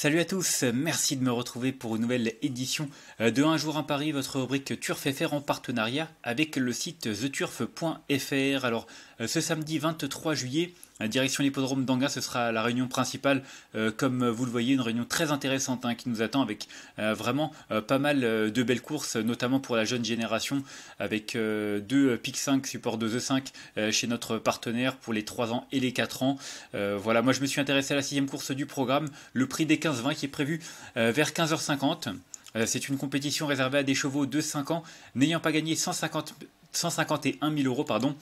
Salut à tous, merci de me retrouver pour une nouvelle édition euh, de Un jour à Paris, votre rubrique Turf en partenariat avec le site theturf.fr. Alors euh, ce samedi 23 juillet. Direction l'hippodrome d'Angers. ce sera la réunion principale, euh, comme vous le voyez, une réunion très intéressante hein, qui nous attend avec euh, vraiment pas mal de belles courses, notamment pour la jeune génération, avec deux Pic 5 support de The 5 chez notre partenaire pour les 3 ans et les 4 ans. voilà, moi je me suis intéressé à la sixième course du programme, le prix des 15-20 qui est prévu vers 15h50. C'est une compétition réservée à des chevaux de 5 ans n'ayant pas gagné et 151 000 euros pardon,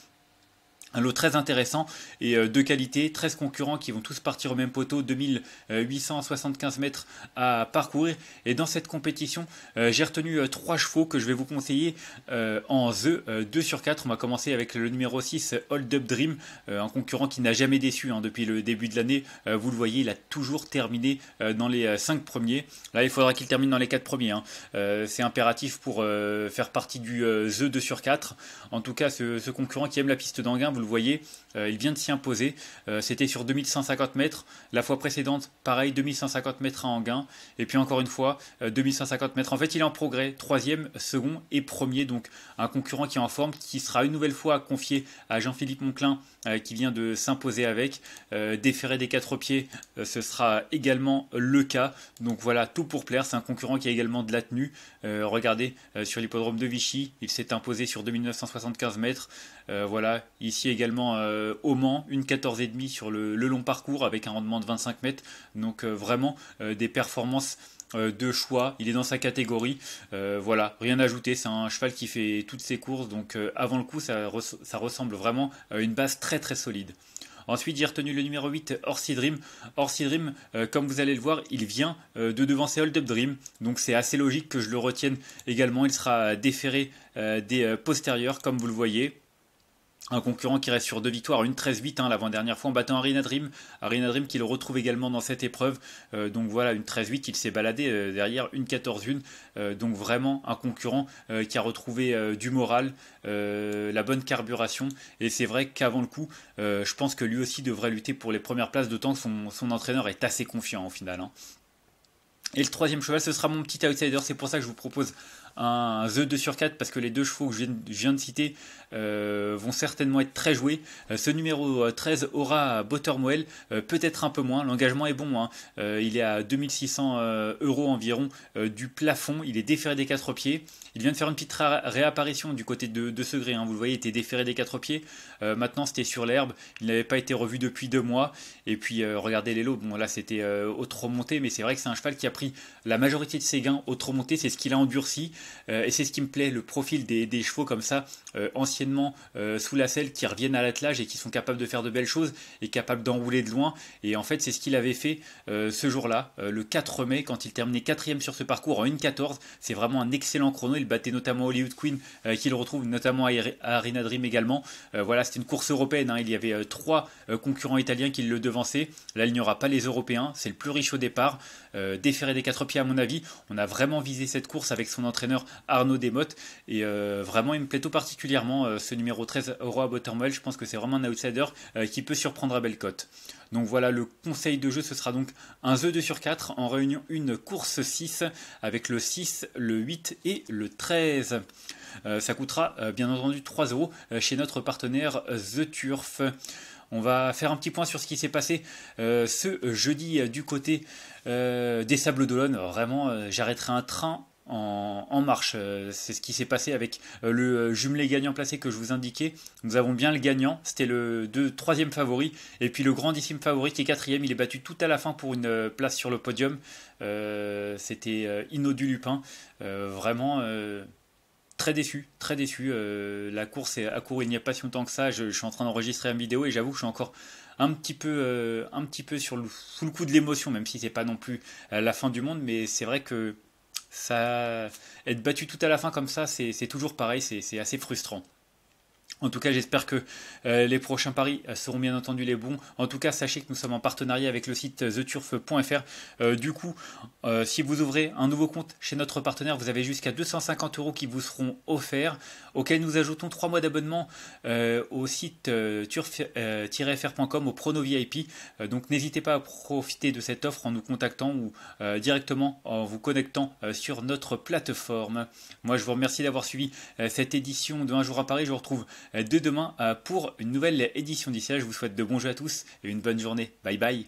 un lot très intéressant et euh, de qualité, 13 concurrents qui vont tous partir au même poteau, 2875 euh, mètres à parcourir. Et dans cette compétition, euh, j'ai retenu 3 chevaux que je vais vous conseiller en The 2 sur 4. On va commencer avec le numéro 6, Hold Up Dream, un concurrent qui n'a jamais déçu hein, depuis le début de l'année. vous le voyez, il a toujours terminé dans les 5 premiers. Là, il faudra qu'il termine dans les 4 premiers. Hein. C'est impératif pour faire partie du The 2 sur 4. En tout cas, ce, concurrent qui aime la piste d'Anguin, vous voyez, euh, il vient de s'y imposer. Euh, c'était sur 2150 mètres. La fois précédente, pareil, 2150 mètres à gain. Et puis encore une fois, 2150 euh, mètres. En fait, il est en progrès. Troisième, second et premier. Donc un concurrent qui est en forme, qui sera une nouvelle fois confié à Jean-Philippe Monclin, qui vient de s'imposer avec. déferré des quatre pieds, ce sera également le cas. Donc voilà, tout pour plaire. C'est un concurrent qui a également de la tenue. regardez, sur l'hippodrome de Vichy, il s'est imposé sur 2975 mètres. voilà, ici également euh, au Mans, une 14,5 sur le, long parcours avec un rendement de 25 mètres. Donc euh, vraiment euh, des performances de choix, il est dans sa catégorie, voilà, rien à ajouter, c'est un cheval qui fait toutes ses courses, donc avant le coup ça, ça ressemble vraiment à une base très très solide. Ensuite, j'ai retenu le numéro 8, Orsi Dream. Orsi Dream, comme vous allez le voir, il vient de devancer Hold Up Dream. Donc c'est assez logique que je le retienne également. Il sera déféré des postérieurs, comme vous le voyez. Un concurrent qui reste sur deux victoires, une 13-8 hein, l'avant-dernière fois en battant Arena Dream. Arena Dream qui le retrouve également dans cette épreuve. Euh, donc voilà, une 13-8, il s'est baladé euh, derrière une 14-1. Euh, donc vraiment un concurrent qui a retrouvé du moral, la bonne carburation. Et c'est vrai qu'avant le coup, je pense que lui aussi devrait lutter pour les premières places, d'autant que son, entraîneur est assez confiant au final. Hein. Et le troisième cheval, ce sera mon petit outsider. C'est pour ça que je vous propose un The 2 sur 4 parce que les deux chevaux que je viens de citer euh, vont certainement être très joués. Euh, ce numéro 13 euh, aura Bottermoel, peut-être un peu moins. L'engagement est bon, hein. il est à 2600 euros environ du plafond. Il est déféré des 4 pieds. Il vient de faire une petite réapparition du côté de, ce gré hein. Vous le voyez, il était déféré des 4 pieds. maintenant, c'était sur l'herbe. Il n'avait pas été revu depuis deux mois. Et puis, regardez les lots. Bon, là, c'était autre remontée mais c'est vrai que c'est un cheval qui a pris la majorité de ses gains autre remontée, C'est ce qu'il a endurci. Euh, et c'est ce qui me plaît, le profil des, chevaux comme ça, euh, anciennement euh, sous la selle, qui reviennent à l'attelage et qui sont capables de faire de belles choses et capables d'enrouler de loin. Et en fait, c'est ce qu'il avait fait ce jour-là, le 4 mai, quand il terminait 4 quatrième sur ce parcours en 1.14. C'est vraiment un excellent chrono. Il battait notamment Hollywood Queen, qu'il retrouve notamment à, Arina Dream également. voilà, c'était une course européenne. Hein. Il y avait trois concurrents italiens qui le devançaient. Là, il n'y aura pas les Européens. C'est le plus riche au départ. déféré des quatre pieds à mon avis. On a vraiment visé cette course avec son entraîneur Arnaud Demotte Et euh, vraiment, il me plaît tout particulièrement euh, ce numéro 13 à Bottermoel Je pense que c'est vraiment un outsider euh, qui peut surprendre à belle Donc voilà, le conseil de jeu, ce sera donc un jeu 2 sur 4 en réunion une course 6 avec le 6, le 8 et le 13. ça coûtera bien entendu 3 euros chez notre partenaire The Turf. On va faire un petit point sur ce qui s'est passé ce jeudi du côté des Sables d'Olonne. Vraiment, j'arrêterai un train en, marche. Euh, c'est ce qui s'est passé avec euh, le euh, jumelé gagnant placé que je vous indiquais. Nous avons bien le gagnant, c'était le 3 troisième favori, et puis le grandissime favori qui est quatrième, il est battu tout à la fin pour une place sur le podium. c'était Du Lupin, vraiment... très déçu, très déçu. la course est à court, il n'y a pas si longtemps que ça. Je, suis en train d'enregistrer une vidéo et j'avoue que je suis encore un petit peu, un petit peu sur sous le coup de l'émotion, même si c'est pas non plus la fin du monde. Mais c'est vrai que ça, être battu tout à la fin comme ça, c'est toujours pareil, c'est assez frustrant. En tout cas, j'espère que euh, les prochains paris euh, seront bien entendu les bons. En tout cas, sachez que nous sommes en partenariat avec le site euh, theturf.fr. du coup, si vous ouvrez un nouveau compte chez notre partenaire, vous avez jusqu'à 250 euros qui vous seront offerts, auxquels nous ajoutons 3 mois d'abonnement au site turf-fr.com, au Prono VIP. donc n'hésitez pas à profiter de cette offre en nous contactant ou directement en vous connectant sur notre plateforme. Moi, je vous remercie d'avoir suivi cette édition de Un jour à Paris. Je vous retrouve euh, de demain euh, pour une nouvelle édition d'ici là. Je vous souhaite de bons jeux à tous et une bonne journée. Bye bye.